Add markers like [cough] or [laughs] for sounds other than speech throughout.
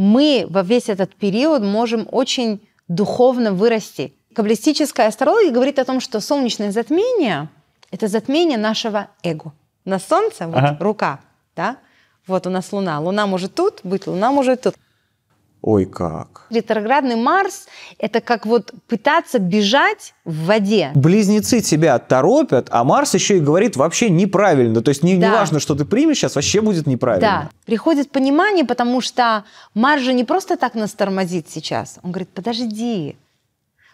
мы во весь этот период можем очень духовно вырасти. Каббалистическая астрология говорит о том, что солнечное затмение – это затмение нашего эго. На солнце вот, ага. рука, да? Вот у нас луна. Луна может тут быть, луна может тут. Ой, как. Ретроградный Марс – это как вот пытаться бежать в воде. Близнецы тебя торопят, а Марс еще и говорит вообще неправильно. То есть не, да. не важно, что ты примешь, сейчас вообще будет неправильно. Да. Приходит понимание, потому что Марс же не просто так нас тормозит сейчас. Он говорит, подожди,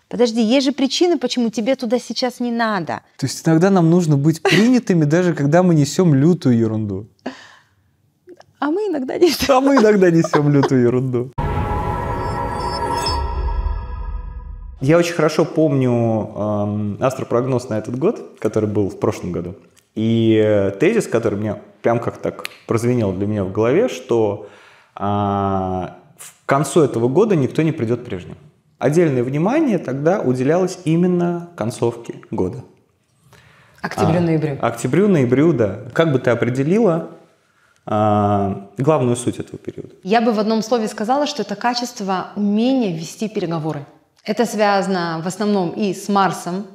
Подожди, есть же причины, почему тебе туда сейчас не надо. То есть иногда нам нужно быть принятыми, [laughs] даже когда мы несем лютую ерунду. А мы иногда несем. А мы иногда несем лютую ерунду. Я очень хорошо помню эм, астропрогноз на этот год, который был в прошлом году. И э, тезис, который мне прям как так прозвенел для меня в голове, что э, в концу этого года никто не придет прежним. Отдельное внимание тогда уделялось именно концовке года. Октябрю-ноябрю. А, октябрю-ноябрю, да. Как бы ты определила а, главную суть этого периода? Я бы в одном слове сказала, что это качество умения вести переговоры. Это связано в основном и с Марсом,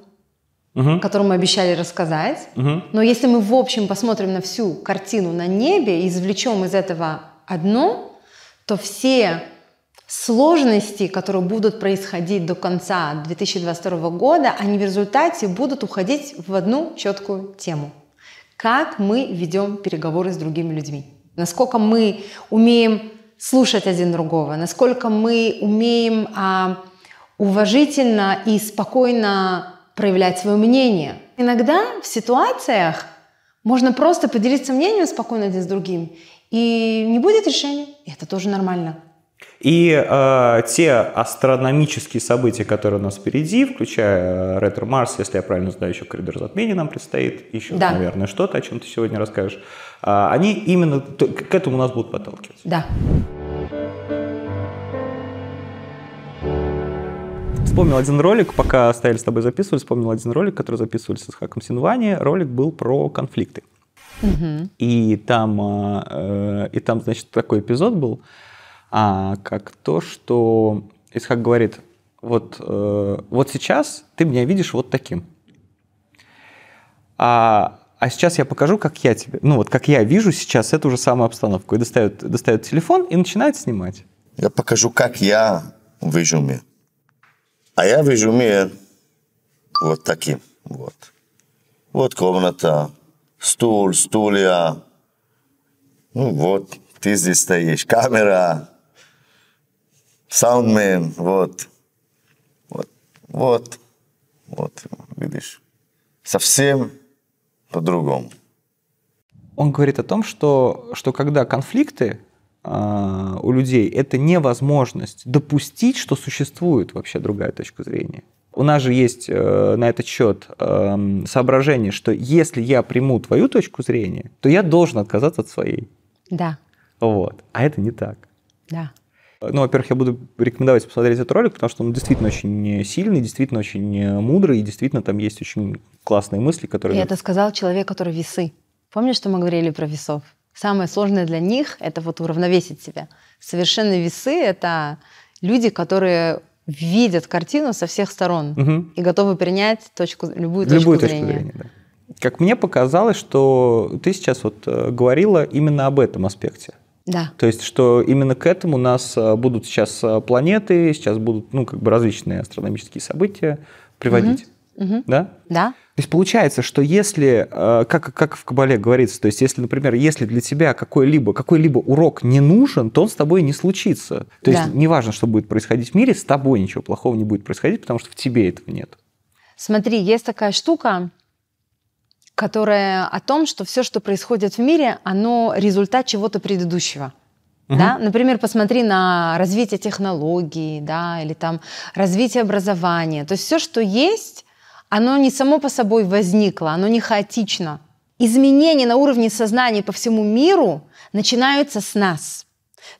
угу. которую мы обещали рассказать. Угу. Но если мы в общем посмотрим на всю картину на небе и извлечем из этого одно, то все сложности, которые будут происходить до конца 2022 года, они в результате будут уходить в одну четкую тему. Как мы ведем переговоры с другими людьми? Насколько мы умеем слушать один другого? Насколько мы умеем... А, уважительно и спокойно проявлять свое мнение. Иногда в ситуациях можно просто поделиться мнением спокойно один с другим, и не будет решения, и это тоже нормально. И э, те астрономические события, которые у нас впереди, включая э, ретро-марс, если я правильно знаю, еще коридор затмений нам предстоит, еще, да. наверное, что-то, о чем ты сегодня расскажешь, э, они именно к этому нас будут подталкивать. Да. Вспомнил один ролик, пока стояли с тобой записывали, вспомнил один ролик, который записывали с Хаком Синвани. Ролик был про конфликты. Угу. И там, а, э, и там, значит, такой эпизод был, а, как то, что Исхак говорит, вот, э, вот сейчас ты меня видишь вот таким. А, а сейчас я покажу, как я тебе, ну вот как я вижу сейчас эту же самую обстановку. И достает, достает телефон и начинает снимать. Я покажу, как я вижу мир. А я вижу мир вот таким. Вот, вот комната, стул, стулья. Ну вот, ты здесь стоишь, камера, саундмен, вот. Вот, вот, вот, видишь. Совсем по-другому. Он говорит о том, что, что когда конфликты, а, у людей, это невозможность допустить, что существует вообще другая точка зрения. У нас же есть э, на этот счет эм, соображение, что если я приму твою точку зрения, то я должен отказаться от своей. Да. Вот. А это не так. Да. Ну, во-первых, я буду рекомендовать посмотреть этот ролик, потому что он действительно очень сильный, действительно очень э, мудрый, и действительно там есть очень классные мысли, которые... И это сказал человек, который весы. Помнишь, что мы говорили про весов? Самое сложное для них – это вот уравновесить себя. Совершенно весы – это люди, которые видят картину со всех сторон угу. и готовы принять точку, любую, точку любую зрения. зрения. Да. Как мне показалось, что ты сейчас вот э, говорила именно об этом аспекте. Да. То есть, что именно к этому у нас э, будут сейчас э, планеты, сейчас будут ну, как бы различные астрономические события приводить. Угу. Угу. Да? Да. То есть получается, что если, э, как, как в Кабале говорится, то есть если, например, если для тебя какой-либо какой -либо урок не нужен, то он с тобой не случится. То да. есть неважно, что будет происходить в мире, с тобой ничего плохого не будет происходить, потому что в тебе этого нет. Смотри, есть такая штука, которая о том, что все, что происходит в мире, оно результат чего-то предыдущего. Да? Например, посмотри на развитие технологий, да, или там развитие образования. То есть все, что есть, оно не само по собой возникло, оно не хаотично. Изменения на уровне сознания по всему миру начинаются с нас.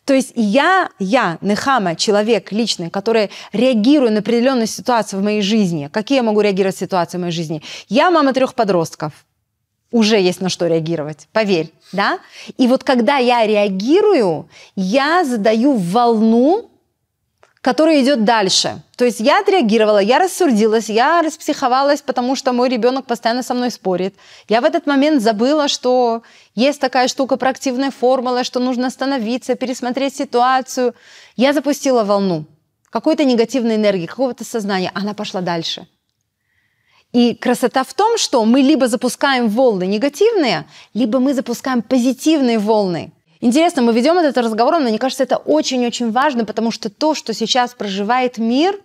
То есть я, я, Нехама, человек личный, который реагирует на определенную ситуацию в моей жизни. Какие я могу реагировать в ситуации в моей жизни? Я мама трех подростков. Уже есть на что реагировать, поверь, да? И вот когда я реагирую, я задаю волну который идет дальше. То есть я отреагировала, я рассурдилась, я распсиховалась, потому что мой ребенок постоянно со мной спорит. Я в этот момент забыла, что есть такая штука про активные формулы, что нужно остановиться, пересмотреть ситуацию. Я запустила волну какой-то негативной энергии, какого-то сознания. Она пошла дальше. И красота в том, что мы либо запускаем волны негативные, либо мы запускаем позитивные волны – Интересно, мы ведем этот разговор, но мне кажется, это очень-очень важно, потому что то, что сейчас проживает мир,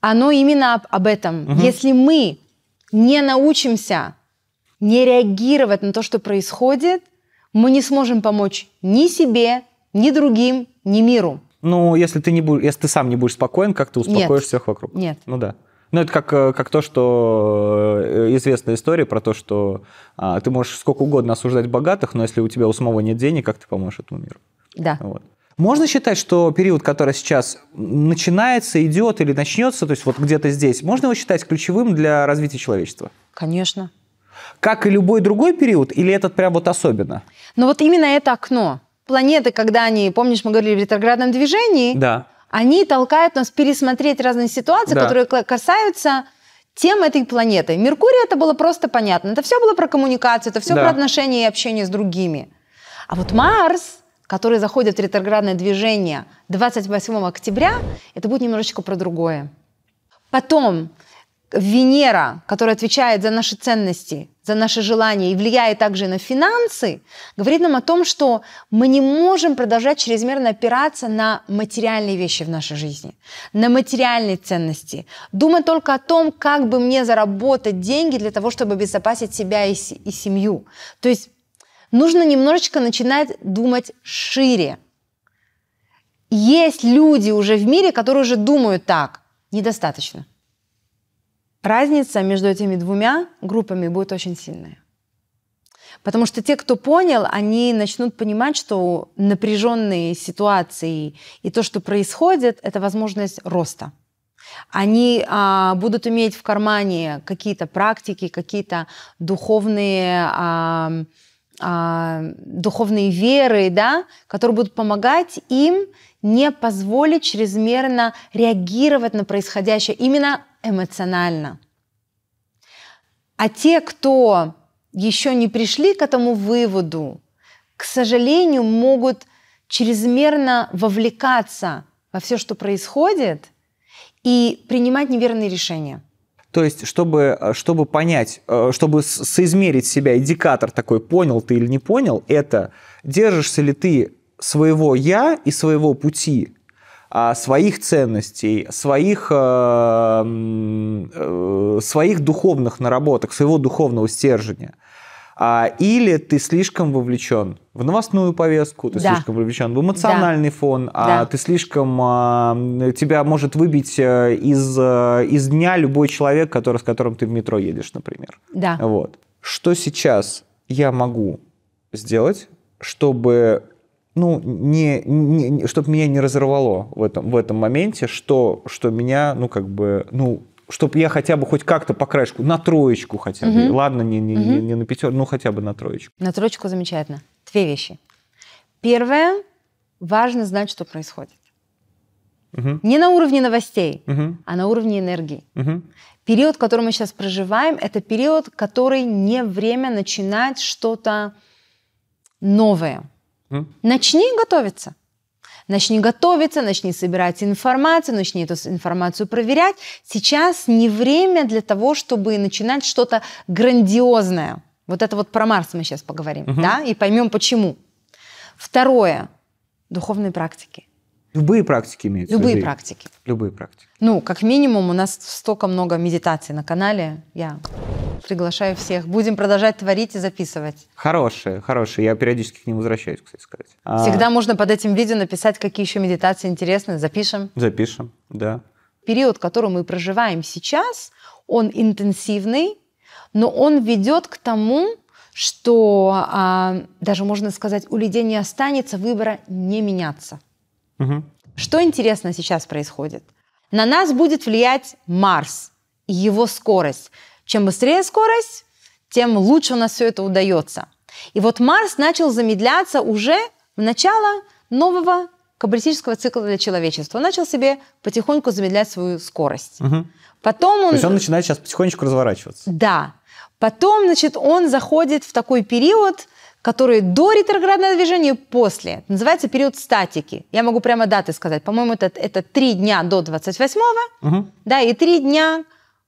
оно именно об, этом. Угу. Если мы не научимся не реагировать на то, что происходит, мы не сможем помочь ни себе, ни другим, ни миру. Ну, если ты, не будешь, если ты сам не будешь спокоен, как ты успокоишь Нет. всех вокруг? Нет. Ну да. Ну, это как, э, как то, что э, известная история про то, что а, ты можешь сколько угодно осуждать богатых, но если у тебя у самого нет денег, как ты поможешь этому миру? Да. Вот. Можно считать, что период, который сейчас начинается, идет или начнется, то есть вот где-то здесь, можно его считать ключевым для развития человечества? Конечно. Как и любой другой период, или этот прям вот особенно? Ну вот именно это окно. Планеты, когда они, помнишь, мы говорили в ретроградном движении, да они толкают нас пересмотреть разные ситуации, да. которые касаются тем этой планеты. Меркурий это было просто понятно. Это все было про коммуникацию, это все да. про отношения и общение с другими. А вот Марс, который заходит в ретроградное движение 28 октября, это будет немножечко про другое. Потом Венера, которая отвечает за наши ценности, за наши желания и влияет также на финансы, говорит нам о том, что мы не можем продолжать чрезмерно опираться на материальные вещи в нашей жизни, на материальные ценности, думая только о том, как бы мне заработать деньги для того, чтобы обезопасить себя и, и семью. То есть нужно немножечко начинать думать шире. Есть люди уже в мире, которые уже думают так. Недостаточно разница между этими двумя группами будет очень сильная. Потому что те, кто понял, они начнут понимать, что напряженные ситуации и то, что происходит, это возможность роста. Они а, будут иметь в кармане какие-то практики, какие-то духовные, а, а, духовные веры, да, которые будут помогать им не позволить чрезмерно реагировать на происходящее именно эмоционально. А те, кто еще не пришли к этому выводу, к сожалению, могут чрезмерно вовлекаться во все, что происходит, и принимать неверные решения. То есть, чтобы, э, чтобы понять, э, чтобы соизмерить себя, индикатор такой, понял ты или не понял, это держишься ли ты своего я и своего пути, а своих ценностей, своих, э, э, своих духовных наработок, своего духовного стержня. А, или ты слишком вовлечен в новостную повестку, ты да. слишком вовлечен в эмоциональный да. фон, а да. ты слишком тебя может выбить э, из, из дня любой человек, который, с которым ты в метро едешь, например. Да. Вот. Что сейчас я могу сделать, чтобы ну, не, не, чтобы меня не разорвало в этом, в этом моменте, что, что меня, ну, как бы, ну, чтобы я хотя бы хоть как-то по краешку, на троечку хотя бы, угу. ладно, не, не, угу. не, не на пятерку, ну, хотя бы на троечку. На троечку замечательно. Две вещи. Первое, важно знать, что происходит. Угу. Не на уровне новостей, угу. а на уровне энергии. Угу. Период, который мы сейчас проживаем, это период, который не время начинать что-то новое. Начни готовиться. Начни готовиться, начни собирать информацию, начни эту информацию проверять. Сейчас не время для того, чтобы начинать что-то грандиозное. Вот это вот про Марс мы сейчас поговорим, угу. да, и поймем почему. Второе. Духовные практики. Любые практики имеются. Любые жизнь. практики. Любые практики. Ну, как минимум, у нас столько много медитаций на канале. Я приглашаю всех. Будем продолжать творить и записывать. Хорошие, хорошие. Я периодически к ним возвращаюсь, кстати сказать. А, Всегда а... можно под этим видео написать, какие еще медитации интересны. Запишем. Запишем, да. Период, который мы проживаем сейчас, он интенсивный, но он ведет к тому, что а, даже можно сказать, у людей не останется выбора не меняться. Угу. Что интересно сейчас происходит? На нас будет влиять Марс и его скорость. Чем быстрее скорость, тем лучше у нас все это удается. И вот Марс начал замедляться уже в начало нового каббалистического цикла для человечества. Он начал себе потихоньку замедлять свою скорость. Угу. Потом он... То есть он начинает сейчас потихонечку разворачиваться. Да. Потом, значит, он заходит в такой период, которые до ретроградного движения и после. Это называется период статики. Я могу прямо даты сказать. По-моему, это, это 3 дня до 28-го, угу. да, и 3 дня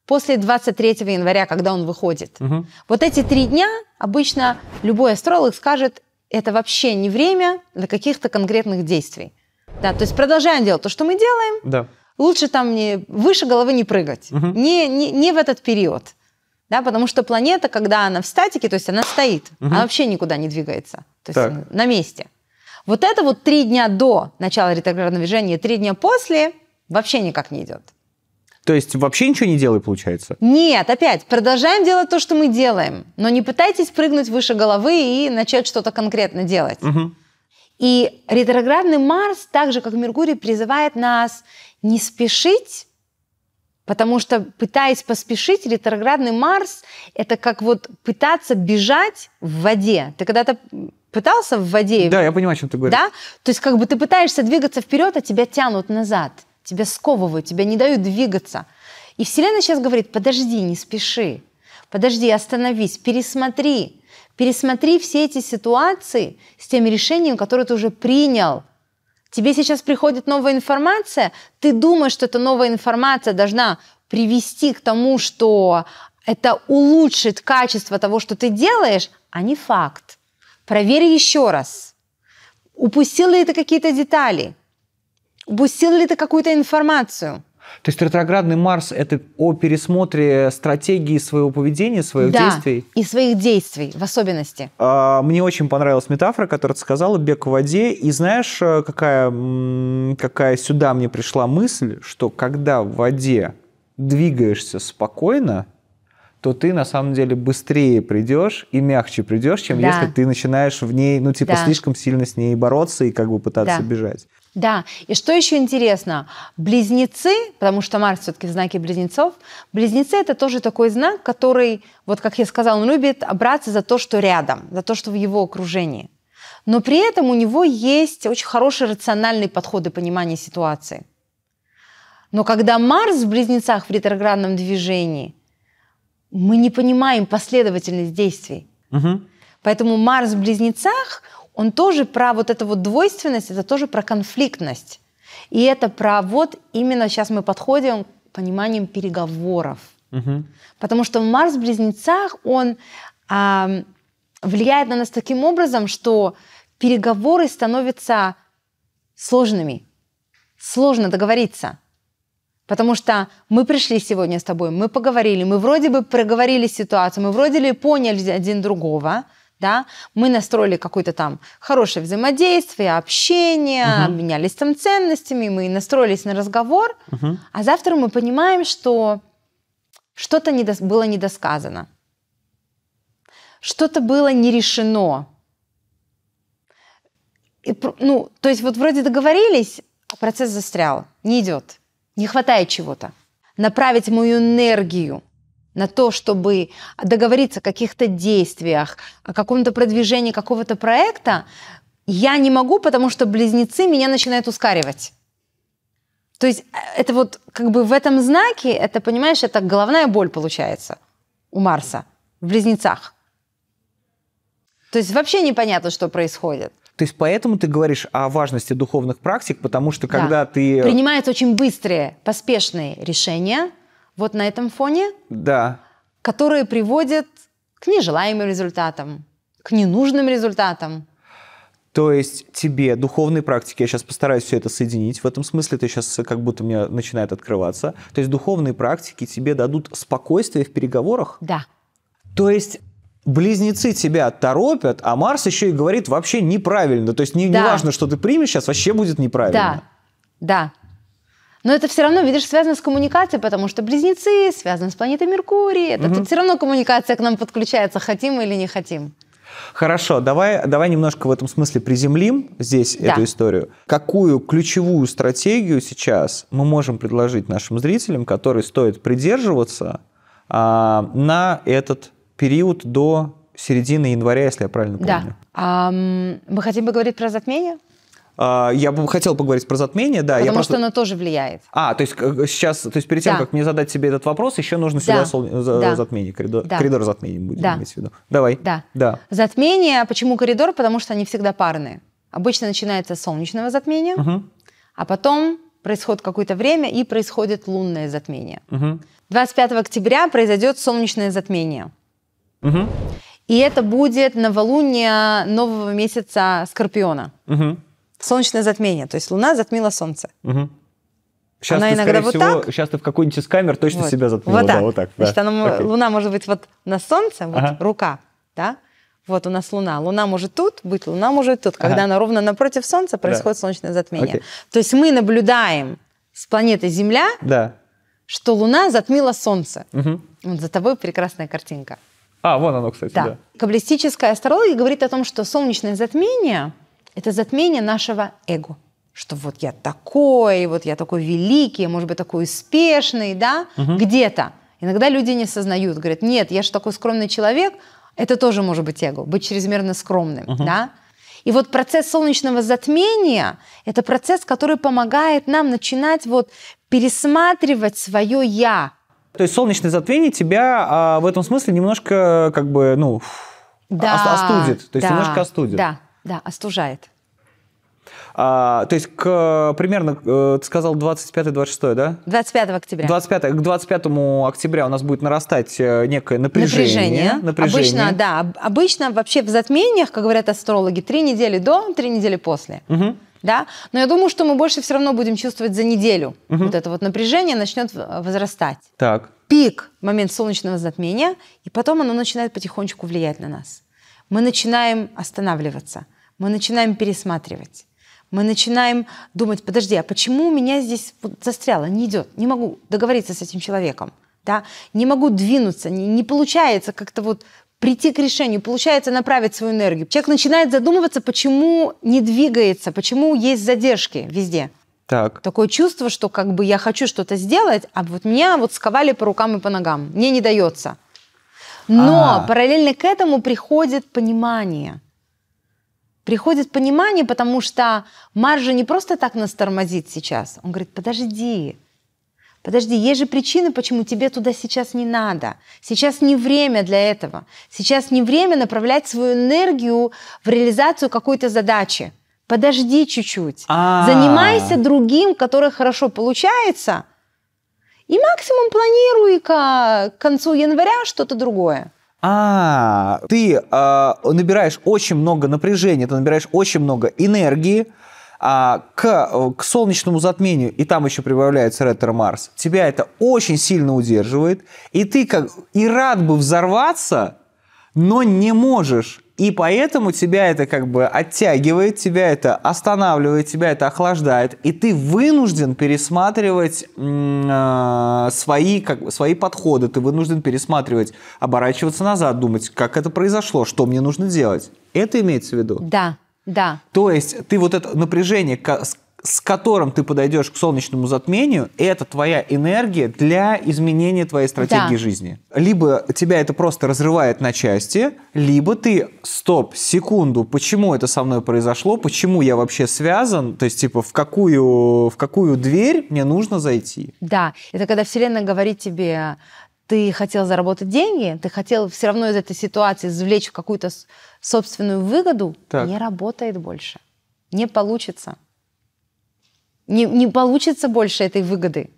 после 23 января, когда он выходит. Угу. Вот эти три дня обычно любой астролог скажет, это вообще не время для каких-то конкретных действий. Да, то есть продолжаем делать то, что мы делаем. Да. Лучше там не, выше головы не прыгать. Угу. Не, не, не в этот период да, потому что планета, когда она в статике, то есть она стоит, угу. она вообще никуда не двигается, то так. есть на месте. Вот это вот три дня до начала ретроградного движения, три дня после вообще никак не идет. То есть вообще ничего не делай, получается? Нет, опять, продолжаем делать то, что мы делаем, но не пытайтесь прыгнуть выше головы и начать что-то конкретно делать. Угу. И ретроградный Марс, так же как Меркурий, призывает нас не спешить Потому что, пытаясь поспешить, ретроградный Марс – это как вот пытаться бежать в воде. Ты когда-то пытался в воде? Да, я понимаю, о чем ты говоришь. Да? То есть как бы ты пытаешься двигаться вперед, а тебя тянут назад, тебя сковывают, тебя не дают двигаться. И Вселенная сейчас говорит, подожди, не спеши, подожди, остановись, пересмотри, пересмотри все эти ситуации с теми решениями, которые ты уже принял – Тебе сейчас приходит новая информация, ты думаешь, что эта новая информация должна привести к тому, что это улучшит качество того, что ты делаешь, а не факт. Проверь еще раз. Упустил ли ты какие-то детали? Упустил ли ты какую-то информацию? То есть ретроградный Марс – это о пересмотре стратегии своего поведения, своих да, действий? и своих действий в особенности. А, мне очень понравилась метафора, которую ты сказала, бег в воде. И знаешь, э, какая, какая сюда мне пришла мысль, что когда в воде двигаешься спокойно, то ты на самом деле быстрее придешь и мягче придешь, чем да. если ты начинаешь в ней, ну типа да. слишком сильно с ней бороться и как бы пытаться да. бежать. Да, и что еще интересно, близнецы, потому что Марс все-таки в знаке близнецов, близнецы это тоже такой знак, который, вот как я сказала, он любит браться за то, что рядом, за то, что в его окружении. Но при этом у него есть очень хорошие рациональные подходы понимания ситуации. Но когда Марс в близнецах в ретроградном движении, мы не понимаем последовательность действий. Угу. Поэтому Марс в близнецах он тоже про вот эту вот двойственность, это тоже про конфликтность. И это про вот именно сейчас мы подходим к пониманию переговоров. Угу. Потому что Марс в близнецах, он а, влияет на нас таким образом, что переговоры становятся сложными. Сложно договориться. Потому что мы пришли сегодня с тобой, мы поговорили, мы вроде бы проговорили ситуацию, мы вроде бы поняли один другого, да, мы настроили какое-то там хорошее взаимодействие, общение, угу. обменялись там ценностями, мы настроились на разговор, угу. а завтра мы понимаем, что что-то недос- было недосказано, что-то было не решено. И, ну, то есть вот вроде договорились, а процесс застрял, не идет, не хватает чего-то. Направить мою энергию на то, чтобы договориться о каких-то действиях, о каком-то продвижении какого-то проекта, я не могу, потому что близнецы меня начинают ускаривать. То есть э, это вот как бы в этом знаке, это, понимаешь, это головная боль получается у Марса в близнецах. То есть вообще непонятно, что происходит. То есть поэтому ты говоришь о важности духовных практик, потому что когда да. ты... Принимаются очень быстрые, поспешные решения – вот на этом фоне, да. которые приводят к нежелаемым результатам, к ненужным результатам. То есть тебе духовные практики, я сейчас постараюсь все это соединить, в этом смысле ты сейчас как будто мне начинает открываться, то есть духовные практики тебе дадут спокойствие в переговорах? Да. То есть близнецы тебя торопят, а Марс еще и говорит вообще неправильно, то есть не, да. не важно, что ты примешь сейчас, вообще будет неправильно. Да, да. Но это все равно, видишь, связано с коммуникацией, потому что близнецы, связаны с планетой Меркурий. Это угу. все равно коммуникация к нам подключается, хотим мы или не хотим. Хорошо, давай, давай немножко в этом смысле приземлим здесь да. эту историю. Какую ключевую стратегию сейчас мы можем предложить нашим зрителям, которые стоит придерживаться а, на этот период до середины января, если я правильно помню? Да. А, мы хотим поговорить про затмение? А, я бы хотел поговорить про затмение, да. Потому я просто... что оно тоже влияет. А, то есть э, сейчас, то есть перед тем, да. как мне задать себе этот вопрос, еще нужно сюда да. сол... да. затмение, коридор, да. коридор затмения будем да. иметь в виду. Давай. Да. да. Затмение, почему коридор? Потому что они всегда парные. Обычно начинается с солнечного затмения, угу. а потом происходит какое-то время и происходит лунное затмение. Угу. 25 октября произойдет солнечное затмение. Угу. И это будет новолуние нового месяца Скорпиона. Угу солнечное затмение, то есть Луна затмила Солнце. Угу. Сейчас она ты, иногда вот всего, так. Сейчас ты в какую нибудь из камер точно вот. себя затмила. Вот так. Да, вот так Значит, да. она, Луна может быть вот на Солнце, вот ага. рука, да? Вот у нас Луна. Луна может тут быть, Луна может тут. Когда ага. она ровно напротив Солнца, происходит да. солнечное затмение. Окей. То есть мы наблюдаем с планеты Земля, да. что Луна затмила Солнце. Угу. Вот за тобой прекрасная картинка. А, вон оно, кстати, да. да. Каббалистическая астрология говорит о том, что солнечное затмение – это затмение нашего эго что вот я такой, вот я такой великий, может быть, такой успешный, да, угу. где-то. Иногда люди не сознают, говорят, нет, я же такой скромный человек, это тоже может быть эго, быть чрезмерно скромным, угу. да. И вот процесс солнечного затмения – это процесс, который помогает нам начинать вот пересматривать свое «я». То есть солнечное затмение тебя а, в этом смысле немножко как бы, ну, да, остудит, то есть да, немножко остудит. Да, да, остужает. А, то есть к, примерно, э, ты сказал 25-26, да? 25 октября. 25, к 25 октября у нас будет нарастать э, некое напряжение. Напряжение. напряжение. Обычно, да, обычно вообще в затмениях, как говорят астрологи, три недели до, три недели после. Угу. Да? Но я думаю, что мы больше все равно будем чувствовать за неделю. Угу. Вот это вот напряжение начнет возрастать. Так. Пик, момент солнечного затмения, и потом оно начинает потихонечку влиять на нас. Мы начинаем останавливаться – мы начинаем пересматривать. Мы начинаем думать, подожди, а почему у меня здесь вот застряло, не идет, не могу договориться с этим человеком, да, не могу двинуться, не, не получается как-то вот прийти к решению, получается направить свою энергию. Человек начинает задумываться, почему не двигается, почему есть задержки везде. Так. Такое чувство, что как бы я хочу что-то сделать, а вот меня вот сковали по рукам и по ногам. Мне не дается. Но А-а-а. параллельно к этому приходит понимание – приходит понимание, потому что маржа не просто так нас тормозит сейчас. Он говорит, подожди, подожди, есть же причины, почему тебе туда сейчас не надо. Сейчас не время для этого. Сейчас не время направлять свою энергию в реализацию какой-то задачи. Подожди чуть-чуть. А-а-а. Занимайся другим, которое хорошо получается. И максимум планируй к концу января что-то другое. А, ты э, набираешь очень много напряжения, ты набираешь очень много энергии, а к, к солнечному затмению, и там еще прибавляется ретро Марс, тебя это очень сильно удерживает, и ты как и рад бы взорваться, но не можешь. И поэтому тебя это как бы оттягивает, тебя это останавливает, тебя это охлаждает, и ты вынужден пересматривать э, свои, как, свои подходы, ты вынужден пересматривать, оборачиваться назад, думать, как это произошло, что мне нужно делать. Это имеется в виду? Да, да. То есть ты вот это напряжение, с которым ты подойдешь к солнечному затмению, это твоя энергия для изменения твоей стратегии да. жизни. Либо тебя это просто разрывает на части, либо ты, стоп, секунду, почему это со мной произошло, почему я вообще связан, то есть, типа, в какую, в какую дверь мне нужно зайти. Да, это когда Вселенная говорит тебе, ты хотел заработать деньги, ты хотел все равно из этой ситуации извлечь какую-то собственную выгоду, так. не работает больше, не получится не, не получится больше этой выгоды.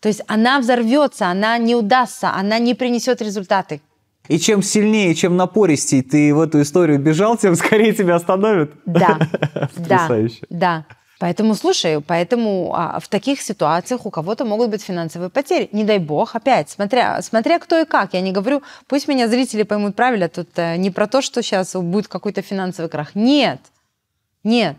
То есть она взорвется, она не удастся, она не принесет результаты. И чем сильнее, чем напористей ты в эту историю бежал, тем скорее тебя остановят. Да, [laughs] да, да. Поэтому, слушай, поэтому а, в таких ситуациях у кого-то могут быть финансовые потери. Не дай бог, опять, смотря, смотря кто и как. Я не говорю, пусть меня зрители поймут правильно, тут а, не про то, что сейчас будет какой-то финансовый крах. Нет, нет.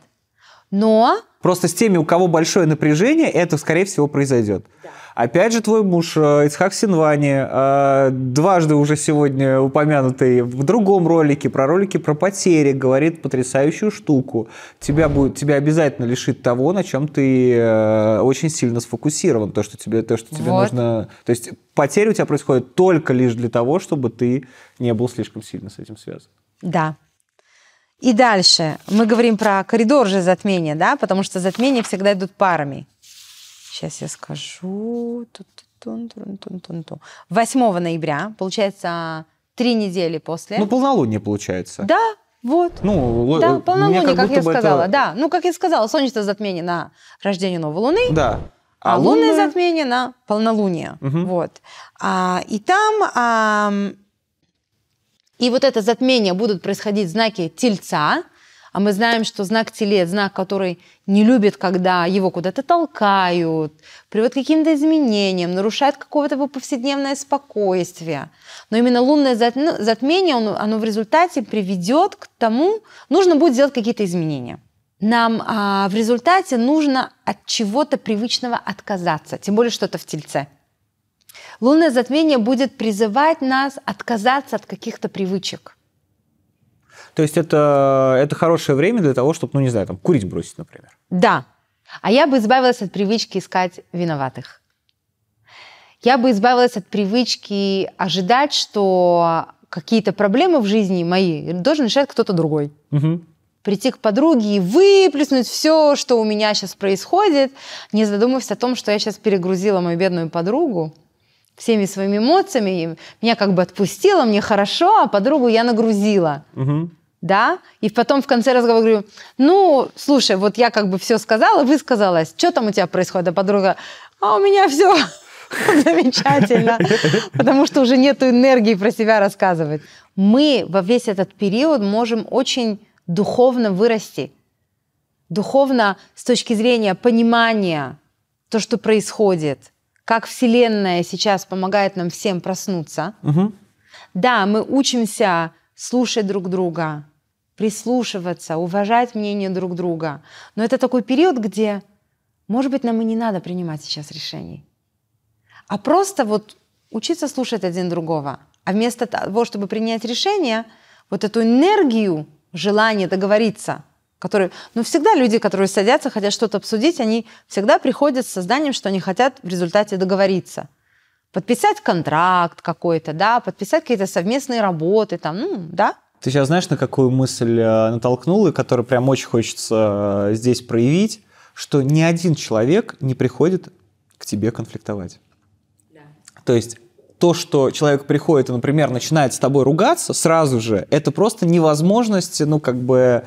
Но Просто с теми, у кого большое напряжение, это, скорее всего, произойдет. Да. Опять же, твой муж э, Ицхак Синвани, э, дважды уже сегодня упомянутый в другом ролике, про ролики про потери, говорит потрясающую штуку. Тебя, будет, тебя обязательно лишит того, на чем ты э, очень сильно сфокусирован, то, что тебе, то, что тебе вот. нужно... То есть потери у тебя происходят только лишь для того, чтобы ты не был слишком сильно с этим связан. Да, и дальше мы говорим про коридор же затмения, да, потому что затмения всегда идут парами. Сейчас я скажу. 8 ноября, получается, три недели после. Ну, полнолуние получается. Да, вот. Ну, да, полнолуние, как, как я сказала. Это... Да, ну, как я сказала, солнечное затмение на рождение новой луны. Да. А, а лунное луна... затмение на полнолуние. Угу. Вот. А, и там... А, и вот это затмение будут происходить знаки Тельца, а мы знаем, что знак телец, знак, который не любит, когда его куда-то толкают, приводит к каким-то изменениям, нарушает какое-то его повседневное спокойствие. Но именно лунное ну, затмение, оно, оно в результате приведет к тому, нужно будет сделать какие-то изменения. Нам а, в результате нужно от чего-то привычного отказаться, тем более что-то в тельце. Лунное затмение будет призывать нас отказаться от каких-то привычек. То есть это, это хорошее время для того, чтобы, ну не знаю, там, курить бросить, например. Да. А я бы избавилась от привычки искать виноватых. Я бы избавилась от привычки ожидать, что какие-то проблемы в жизни мои должен решать кто-то другой. Угу. Прийти к подруге и выплеснуть все, что у меня сейчас происходит, не задумываясь о том, что я сейчас перегрузила мою бедную подругу всеми своими эмоциями, меня как бы отпустило, мне хорошо, а подругу я нагрузила. Угу. Да? И потом в конце разговора говорю, ну, слушай, вот я как бы все сказала, высказалась, что там у тебя происходит? А подруга, а у меня все [laughs] замечательно, потому что уже нет энергии про себя рассказывать. Мы во весь этот период можем очень духовно вырасти, духовно с точки зрения понимания то, что происходит – как Вселенная сейчас помогает нам всем проснуться. Угу. Да, мы учимся слушать друг друга, прислушиваться, уважать мнение друг друга. Но это такой период, где, может быть, нам и не надо принимать сейчас решений, а просто вот учиться слушать один другого. А вместо того, чтобы принять решение, вот эту энергию, желание договориться – которые... Но ну, всегда люди, которые садятся, хотят что-то обсудить, они всегда приходят с созданием, что они хотят в результате договориться. Подписать контракт какой-то, да, подписать какие-то совместные работы, там, ну, да, ты сейчас знаешь, на какую мысль э, натолкнул и которую прям очень хочется э, здесь проявить, что ни один человек не приходит к тебе конфликтовать. Да. То есть то, что человек приходит и, например, начинает с тобой ругаться сразу же, это просто невозможность, ну, как бы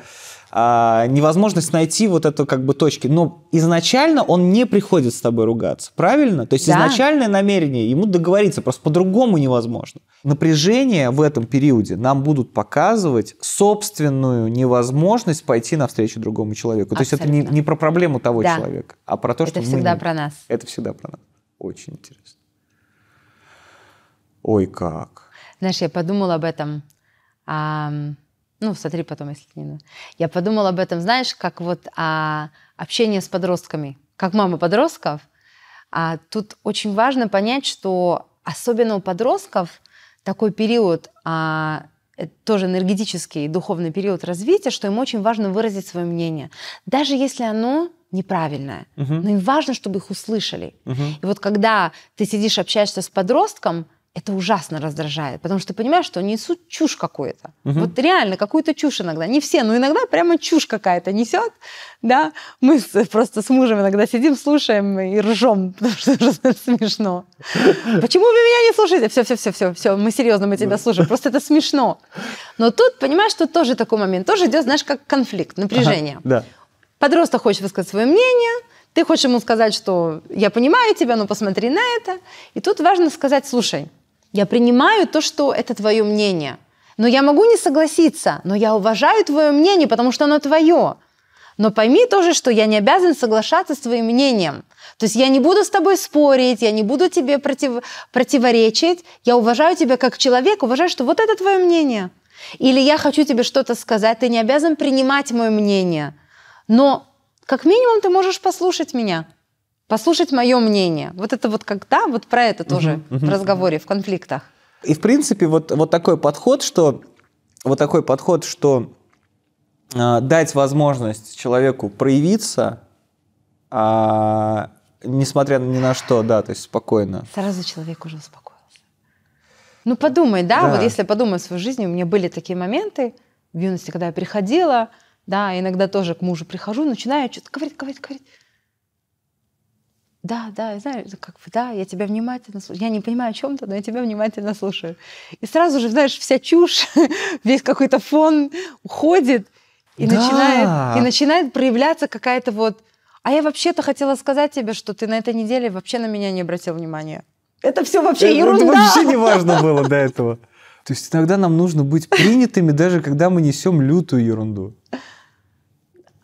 а, невозможность найти вот эту как бы точки. Но изначально он не приходит с тобой ругаться, правильно? То есть да. изначальное намерение ему договориться, просто по-другому невозможно. Напряжение в этом периоде нам будут показывать собственную невозможность пойти навстречу другому человеку. Абсолютно. То есть это не, не про проблему того да. человека, а про то, что это всегда мы... про нас. Это всегда про нас. Очень интересно. Ой, как. Знаешь, я подумала об этом. Um ну, смотри потом, если не надо. Я подумала об этом, знаешь, как вот а, общение с подростками. Как мама подростков. А, тут очень важно понять, что особенно у подростков такой период, а, э, тоже энергетический и духовный период развития, что им очень важно выразить свое мнение. Даже если оно неправильное. Угу. Но им важно, чтобы их услышали. Угу. И вот когда ты сидишь, общаешься с подростком, это ужасно раздражает, потому что понимаешь, что несут чушь какую-то. Угу. Вот реально какую-то чушь иногда. Не все, но иногда прямо чушь какая-то несет. Да? Мы с, просто с мужем иногда сидим, слушаем и ржем, [laughs] потому что ужасно смешно. Почему вы меня не слушаете? Все, все, все, все, все, мы серьезно, мы тебя слушаем. Просто это смешно. Но тут, понимаешь, что тоже такой момент. Тоже идет, знаешь, как конфликт, напряжение. Ага, да. Подросток хочет высказать свое мнение, ты хочешь ему сказать, что я понимаю тебя, но посмотри на это. И тут важно сказать, слушай, я принимаю то, что это твое мнение. Но я могу не согласиться, но я уважаю твое мнение, потому что оно твое. Но пойми тоже, что я не обязан соглашаться с твоим мнением. То есть я не буду с тобой спорить, я не буду тебе против, противоречить. Я уважаю тебя как человек, уважаю, что вот это твое мнение. Или я хочу тебе что-то сказать, ты не обязан принимать мое мнение. Но как минимум ты можешь послушать меня послушать мое мнение. Вот это вот когда, вот про это тоже угу, в разговоре, в конфликтах. И в принципе вот, вот такой подход, что вот такой подход, что э, дать возможность человеку проявиться, а, несмотря ни на что, да, то есть спокойно. Сразу человек уже успокоился. Ну подумай, да, да. вот если подумай свою жизни, у меня были такие моменты в юности, когда я приходила, да, иногда тоже к мужу прихожу, начинаю что-то говорить, говорить, говорить да, да, я знаю, как бы, да, я тебя внимательно слушаю. Я не понимаю, о чем то но я тебя внимательно слушаю. И сразу же, знаешь, вся чушь, [laughs] весь какой-то фон уходит, и, да. начинает, и начинает проявляться какая-то вот... А я вообще-то хотела сказать тебе, что ты на этой неделе вообще на меня не обратил внимания. Это все вообще это, ерунда. Это вообще не важно [laughs] было до этого. То есть иногда нам нужно быть принятыми, даже когда мы несем лютую ерунду.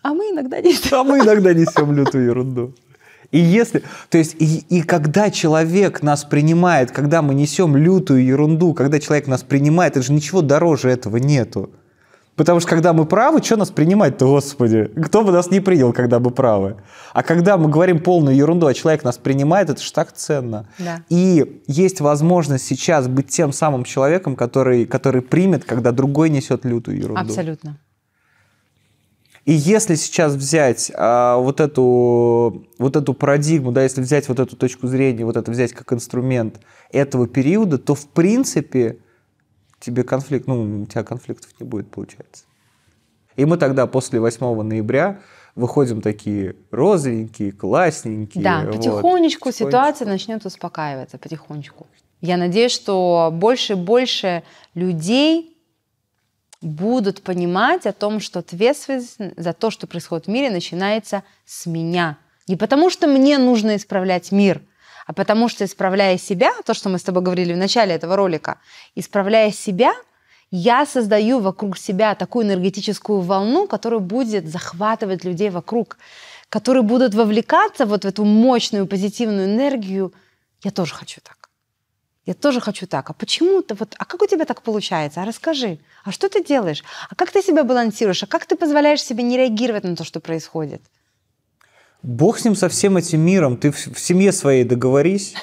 А мы иногда несем. А мы [laughs] иногда несем лютую ерунду. И если, то есть, и, и когда человек нас принимает, когда мы несем лютую ерунду, когда человек нас принимает, это же ничего дороже этого нету. Потому что когда мы правы, что нас принимать-то, господи? Кто бы нас не принял, когда мы правы? А когда мы говорим полную ерунду, а человек нас принимает, это же так ценно. Да. И есть возможность сейчас быть тем самым человеком, который, который примет, когда другой несет лютую ерунду. Абсолютно. И если сейчас взять а, вот, эту, вот эту парадигму, да, если взять вот эту точку зрения, вот это взять как инструмент этого периода, то в принципе тебе конфликт, ну, у тебя конфликтов не будет, получается. И мы тогда после 8 ноября выходим такие розовенькие, классненькие. Да, вот. потихонечку, потихонечку ситуация начнет успокаиваться, потихонечку. Я надеюсь, что больше и больше людей будут понимать о том, что ответственность за то, что происходит в мире, начинается с меня. Не потому, что мне нужно исправлять мир, а потому что, исправляя себя, то, что мы с тобой говорили в начале этого ролика, исправляя себя, я создаю вокруг себя такую энергетическую волну, которая будет захватывать людей вокруг, которые будут вовлекаться вот в эту мощную позитивную энергию. Я тоже хочу так. Я тоже хочу так. А почему ты вот, а как у тебя так получается? А расскажи. А что ты делаешь? А как ты себя балансируешь? А как ты позволяешь себе не реагировать на то, что происходит? Бог с ним со всем этим миром. Ты в семье своей договорись.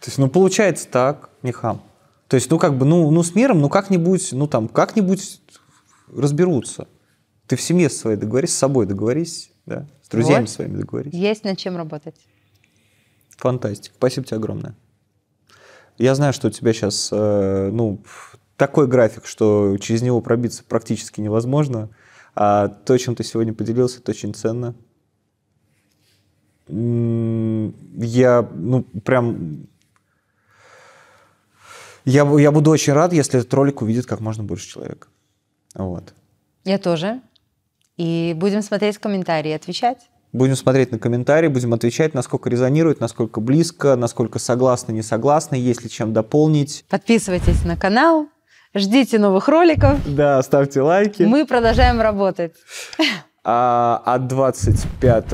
То есть, ну, получается так, не хам. То есть, ну, как бы, ну, ну с миром, ну, как-нибудь, ну, там, как-нибудь разберутся. Ты в семье своей договорись, с собой договорись, да, с друзьями вот. своими договорись. Есть над чем работать. Фантастика. Спасибо тебе огромное. Я знаю, что у тебя сейчас, э, ну, такой график, что через него пробиться практически невозможно. А то, чем ты сегодня поделился, это очень ценно. Я, ну, прям... Я, я буду очень рад, если этот ролик увидит как можно больше человек. Вот. Я тоже. И будем смотреть комментарии отвечать. Будем смотреть на комментарии, будем отвечать, насколько резонирует, насколько близко, насколько согласны, не согласны, есть ли чем дополнить. Подписывайтесь на канал, ждите новых роликов. Да, ставьте лайки. Мы продолжаем работать. А от 25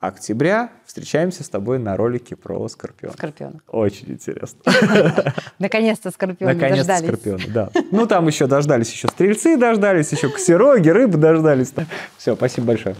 октября встречаемся с тобой на ролике про скорпиона. Скорпиона. Очень интересно. [laughs] Наконец-то скорпиона Наконец-то скорпиона, да. Ну, там еще дождались еще стрельцы, дождались еще ксероги, рыбы дождались. Все, спасибо большое.